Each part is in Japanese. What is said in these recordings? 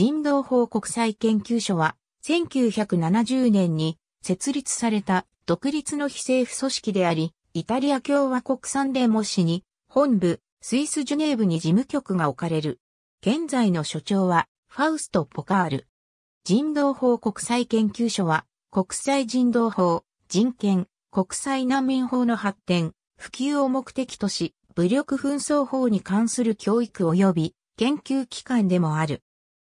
人道法国際研究所は、1970年に設立された独立の非政府組織であり、イタリア共和国産連モ市に本部、スイスジュネーブに事務局が置かれる。現在の所長はファウスト・ポカール。人道法国際研究所は国際人道法、人権、国際難民法の発展、普及を目的とし、武力紛争法に関する教育及び研究機関でもある。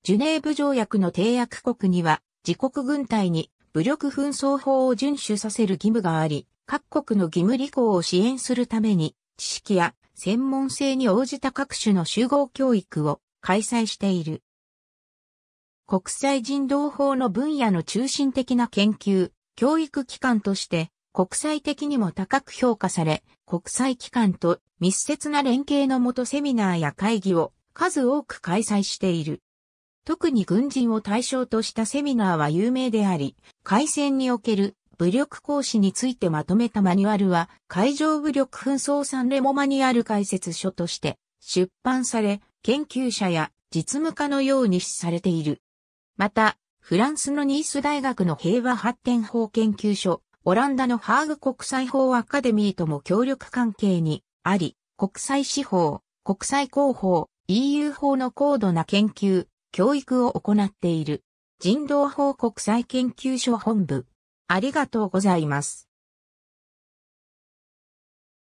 ジュネーブ条約の締約国には、自国軍隊に武力紛争法を遵守させる義務があり、各国の義務履行を支援するために、知識や専門性に応じた各種の集合教育を開催している。国際人道法の分野の中心的な研究、教育機関として国際的にも高く評価され、国際機関と密接な連携のもとセミナーや会議を数多く開催している。特に軍人を対象としたセミナーは有名であり、海戦における武力行使についてまとめたマニュアルは、海上武力紛争産レモマニュアル解説書として出版され、研究者や実務家のように視されている。また、フランスのニース大学の平和発展法研究所、オランダのハーグ国際法アカデミーとも協力関係にあり、国際司法、国際広報、EU 法の高度な研究、教育を行っている。人道法国際研究所本部。ありがとうございます。